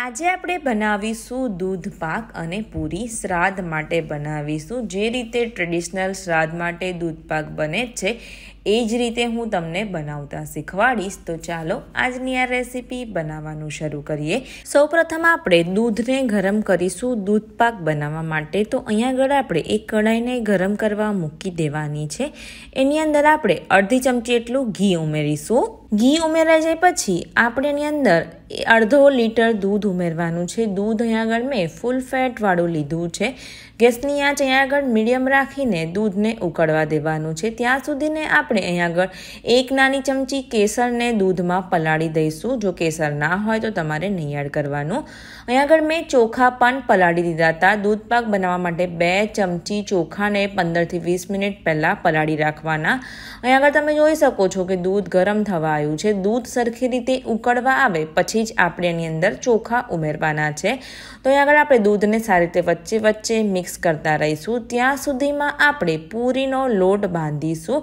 આજે આપણે બનાવીશું દૂધ પાક અને પૂરી શ્રાદ્ધ માટે બનાવીશું જે રીતે ટ્રેડિશનલ શ્રાદ્ધ માટે દૂધ પાક બને છે એ જ રીતે હું તમને બનાવતા શીખવાડીશ તો ચાલો આજની આ રેસીપી બનાવવાનું શરૂ કરીએ સૌપ્રથમ આપણે દૂધને ગરમ કરીશું દૂધ પાક બનાવવા માટે તો અહીંયા આગળ આપણે એક કડાઈને ગરમ કરવા મૂકી દેવાની છે એની અંદર આપણે અડધી ચમચી એટલું ઘી ઉમેરીશું ઘી ઉમેરાઈ જાય પછી આપણે એની અંદર અડધો લીટર દૂધ ઉમેરવાનું છે દૂધ અહીંયા આગળ મેં ફૂલ ફેટવાળું લીધું છે ગેસની આંચ અહીંયા આગળ મીડિયમ રાખીને દૂધને ઉકળવા દેવાનું છે ત્યાં સુધીને આપણે અહીંયા આગળ એક નાની ચમચી કેસરને દૂધમાં પલાળી દઈશું જો કેસર ના હોય તો તમારે નહીં એડ કરવાનું અહીંયા આગળ મેં ચોખા પણ પલાળી દીધા હતા દૂધ પાક બનાવવા માટે બે ચમચી ચોખાને પંદરથી વીસ મિનિટ પહેલાં પલાળી રાખવાના અહીંયા આગળ તમે જોઈ શકો છો કે દૂધ ગરમ થવા ઉકળાયું છે દૂધ સરખી રીતે ઉકળવા આવે પછી જ આપણે એની અંદર ચોખા ઉમેરવાના છે તો અહીં આગળ આપણે દૂધને સારી રીતે વચ્ચે વચ્ચે મિક્સ કરતા રહીશું ત્યાં સુધીમાં આપણે પૂરીનો લોટ બાંધીશું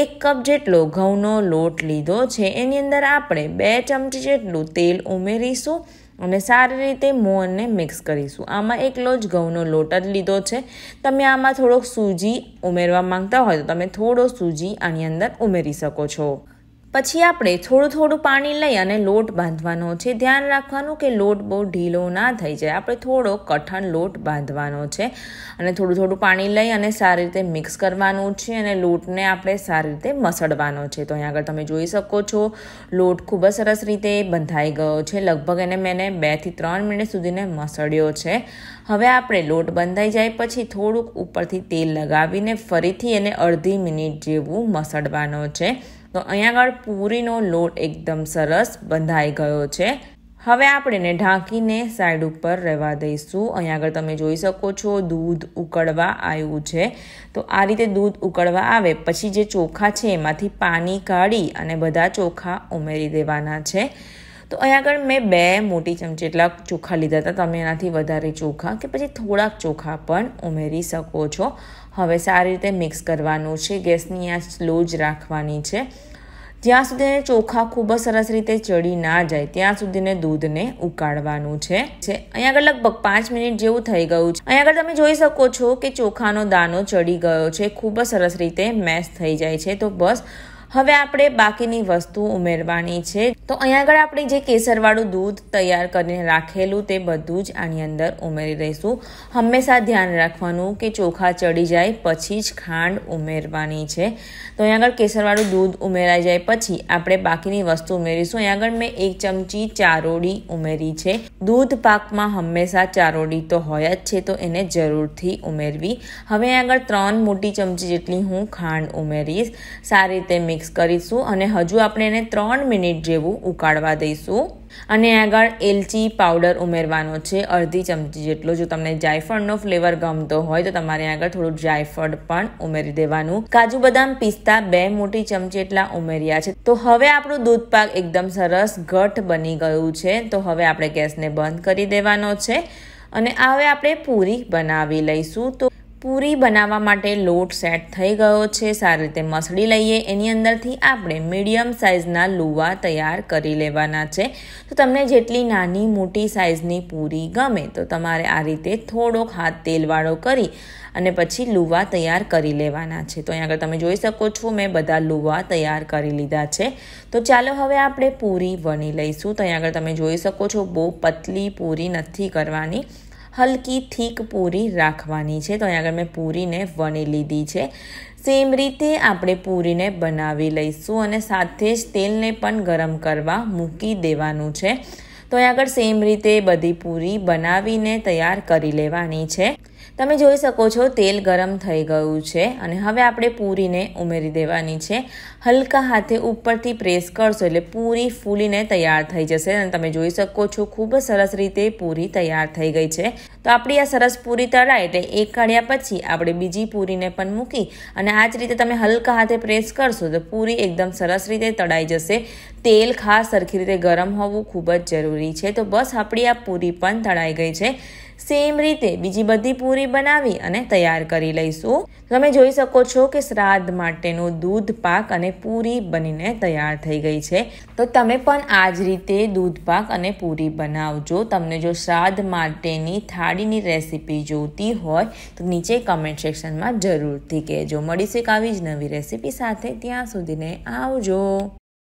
એક કપ જેટલો ઘઉંનો લોટ લીધો છે એની અંદર આપણે બે ચમચી જેટલું તેલ ઉમેરીશું અને સારી રીતે મોહનને મિક્સ કરીશું આમાં એકલો જ ઘઉંનો લોટ જ લીધો છે તમે આમાં થોડોક સૂજી ઉમેરવા માંગતા હોય તો તમે થોડો સૂજી આની અંદર ઉમેરી શકો છો પછી આપણે થોડું થોડું પાણી લઈ અને લોટ બાંધવાનો છે ધ્યાન રાખવાનું કે લોટ બહુ ઢીલો ના થઈ જાય આપણે થોડો કઠણ લોટ બાંધવાનો છે અને થોડું થોડું પાણી લઈ અને સારી રીતે મિક્સ કરવાનું છે અને લોટને આપણે સારી રીતે મસળવાનો છે તો અહીંયા આગળ તમે જોઈ શકો છો લોટ ખૂબ જ સરસ રીતે બંધાઈ ગયો છે લગભગ એને મેં બેથી ત્રણ મિનિટ સુધીને મસળ્યો છે હવે આપણે લોટ બંધાઈ જાય પછી થોડુંક ઉપરથી તેલ લગાવીને ફરીથી એને અડધી મિનિટ જેવું મસળવાનો છે તો અહીંયા આગળ પૂરીનો લોટ એકદમ સરસ બંધાઈ ગયો છે હવે આપણે એને ઢાંકીને સાઈડ ઉપર રહેવા દઈશું અહીંયા આગળ તમે જોઈ શકો છો દૂધ ઉકળવા આવ્યું છે તો આ રીતે દૂધ ઉકળવા આવે પછી જે ચોખા છે એમાંથી પાણી કાઢી અને બધા ચોખા ઉમેરી દેવાના છે તો અહીંયા આગળ મેં બે મોટી ચમચી એટલા ચોખા લીધા હતા તમે એનાથી વધારે ચોખા કે પછી થોડાક ચોખા પણ ઉમેરી શકો છો હવે સારી રીતે મિક્સ કરવાનું છે ગેસની આંચ સ્લો જ રાખવાની છે જ્યાં સુધી ચોખા ખૂબ જ સરસ રીતે ચડી ના જાય ત્યાં સુધીને દૂધને ઉકાળવાનું છે અહીંયા આગળ લગભગ પાંચ મિનિટ જેવું થઈ ગયું છે અહીંયા આગળ તમે જોઈ શકો છો કે ચોખાનો દાનો ચડી ગયો છે ખૂબ જ સરસ રીતે મેશ થઈ જાય છે તો બસ હવે આપણે બાકીની વસ્તુ ઉમેરવાની છે તો અહીંયા આગળ આપણે જે કેસરવાળું દૂધ તૈયાર કરીને રાખેલું તે બધું જ આની અંદર ઉમેરી દઈશું હંમેશા ધ્યાન રાખવાનું કે ચોખા ચડી જાય પછી જ ખાંડ ઉમેરવાની છે તો અહીંયા આગળ કેસરવાળું દૂધ ઉમેરાઈ જાય પછી આપણે બાકીની વસ્તુ ઉમેરીશું અહીંયા આગળ મેં એક ચમચી ચારોડી ઉમેરી છે દૂધ પાકમાં હંમેશા ચારોડી તો હોય જ છે તો એને જરૂરથી ઉમેરવી હવે આગળ ત્રણ મોટી ચમચી જેટલી હું ખાંડ ઉમેરીશ સારી રીતે મિક્સ મિક્સ કરીશું અને હજુ આપણે એને ત્રણ મિનિટ જેવું ઉકાળવા દઈશું અને આગળ એલચી પાવડર ઉમેરવાનો છે અડધી ચમચી જેટલો જો તમને જાયફળનો ફ્લેવર ગમતો હોય તો તમારે આગળ થોડું જાયફળ પણ ઉમેરી દેવાનું કાજુ બદામ પિસ્તા બે મોટી ચમચી એટલા ઉમેર્યા છે તો હવે આપણું દૂધ પાક એકદમ સરસ ઘટ બની ગયું છે તો હવે આપણે ગેસને બંધ કરી દેવાનો છે અને હવે આપણે પૂરી બનાવી લઈશું તો પૂરી બનાવવા માટે લોટ સેટ થઈ ગયો છે સારી રીતે મસળી લઈએ એની અંદરથી આપણે મીડિયમ સાઇઝના લુવા તૈયાર કરી લેવાના છે તો તમને જેટલી નાની મોટી સાઇઝની પૂરી ગમે તો તમારે આ રીતે થોડોક હાથ તેલવાળો કરી અને પછી લુવા તૈયાર કરી લેવાના છે તો અહીંયા આગળ તમે જોઈ શકો છો મેં બધા લુવા તૈયાર કરી લીધા છે તો ચાલો હવે આપણે પૂરી વણી લઈશું તો અહીં આગળ તમે જોઈ શકો છો બહુ પતલી પૂરી નથી કરવાની હલકી થીક પૂરી રાખવાની છે તો અહીં આગળ મેં પૂરીને વણી લીધી છે સેમ રીતે આપણે પૂરીને બનાવી લઈશું અને સાથે જ તેલને પણ ગરમ કરવા મૂકી દેવાનું છે તો અહીં આગળ સેમ રીતે બધી પૂરી બનાવીને તૈયાર કરી લેવાની છે તમે જોઈ શકો છો તેલ ગરમ થઈ ગયું છે અને હવે આપણે પૂરીને ઉમેરી દેવાની છે હલકા હાથે ઉપરથી પ્રેસ કરશો એટલે પૂરી ફૂલીને તૈયાર થઈ જશે અને તમે જોઈ શકો છો ખૂબ સરસ રીતે પૂરી તૈયાર થઈ ગઈ છે તો આપણી આ સરસ પૂરી તળાય એટલે એક કાઢ્યા પછી આપણે બીજી પૂરીને પણ મૂકી અને આ જ રીતે તમે હલકા હાથે પ્રેસ કરશો તો પૂરી એકદમ સરસ રીતે તળાઈ જશે તેલ ખાસ સરખી રીતે ગરમ હોવું ખૂબ જ જરૂરી છે તો બસ આપણી આ પૂરી પણ તળાઈ ગઈ છે સેમ રીતે બીજી બધી પૂરી બનાવી અને તૈયાર કરી લઈશું તમે જોઈ શકો છો કે શ્રાદ્ધ માટેનું દૂધ પાક અને પૂરી બનીને તૈયાર થઈ ગઈ છે તો તમે પણ આ જ રીતે દૂધ પાક અને પૂરી બનાવજો તમને જો શ્રાદ્ધ માટેની થાળીની રેસીપી જોઈતી હોય તો નીચે કમેન્ટ સેક્શનમાં જરૂરથી કહેજો મળીશું આવી જ નવી રેસીપી સાથે ત્યાં સુધીને આવજો